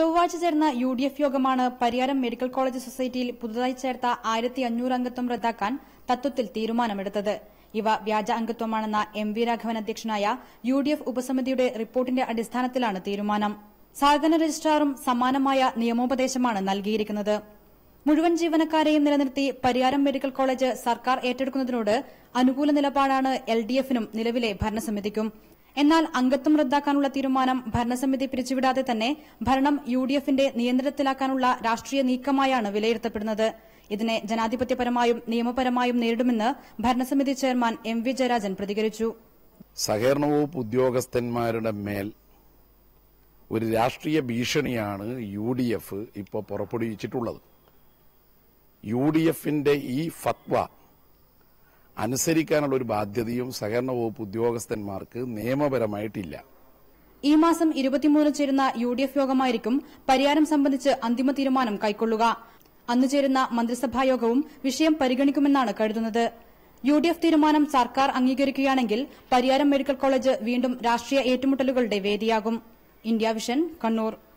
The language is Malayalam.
ചൊവ്വാഴ്ച ചേർന്ന യു ഡി എഫ് യോഗമാണ് പരിയാരം മെഡിക്കൽ കോളേജ് സൊസൈറ്റിയിൽ പുതുതായി ചേർത്ത ആയിരത്തി അഞ്ഞൂറ് അംഗത്വം റദ്ദാക്കാൻ തത്വത്തിൽ തീരുമാനമെടുത്തത് ഇവ വ്യാജ അംഗത്വമാണെന്ന എം വി രാഘവൻ അധ്യക്ഷനായ യു ഡി എഫ് ഉപസമിതിയുടെ റിപ്പോർട്ടിന്റെ അടിസ്ഥാനത്തിലാണ് തീരുമാനം സാധന രജിസ്ട്രാറും സമാനമായ നിയമോപദേശമാണ് നൽകിയിരിക്കുന്നത് മുഴുവൻ ജീവനക്കാരെയും നിലനിർത്തി പരിയാരം മെഡിക്കൽ കോളേജ് സർക്കാർ ഏറ്റെടുക്കുന്നതിനോട് അനുകൂല നിലപാടാണ് എൽ ഡി എഫിനും നിലവിലെ ഭരണസമിതിക്കും എന്നാൽ അംഗത്വം റദ്ദാക്കാനുള്ള തീരുമാനം ഭരണസമിതി പിരിച്ചുവിടാതെ തന്നെ ഭരണം യുഡിഎഫിന്റെ നിയന്ത്രണത്തിലാക്കാനുള്ള രാഷ്ട്രീയ നീക്കമായാണ് വിലയിരുത്തപ്പെടുന്നത് ഇതിനെ ജനാധിപത്യപരമായും നിയമപരമായും നേരിടുമെന്ന് ഭരണസമിതി ചെയർമാൻ എം വി ജയരാജൻ പ്രതികരിച്ചു സഹകരണ വകുപ്പ് ഉദ്യോഗസ്ഥന്മാരുടെ മേൽ ഒരു രാഷ്ട്രീയ ഭീഷണിയാണ് യു ഡി എഫ് ഇപ്പോൾ പുറപ്പെടുവിച്ചിട്ടുള്ളത് യു ഡി എഫിന്റെ ഈ ഫത്വ അനുസരിക്കാനുള്ള ഒരു ബാധ്യതയും സഹകരണ വകുപ്പ് ഉദ്യോഗസ്ഥന്മാർക്ക് നിയമപരമായിട്ടില്ല ഈ മാസം ഇരുപത്തിമൂന്ന് ചേരുന്ന യു ഡി എഫ് യോഗമായിരിക്കും പരിഹാരം സംബന്ധിച്ച് അന്തിമ തീരുമാനം കൈക്കൊള്ളുക അന്ന് ചേരുന്ന മന്ത്രിസഭാ യോഗവും വിഷയം പരിഗണിക്കുമെന്നാണ് കരുതുന്നത് യു ഡി എഫ് തീരുമാനം സർക്കാർ അംഗീകരിക്കുകയാണെങ്കിൽ പരിയാരം മെഡിക്കൽ കോളേജ് വീണ്ടും രാഷ്ട്രീയ ഏറ്റുമുട്ടലുകളുടെ വേദിയാകും ഇന്ത്യ വിഷൻ കണ്ണൂർ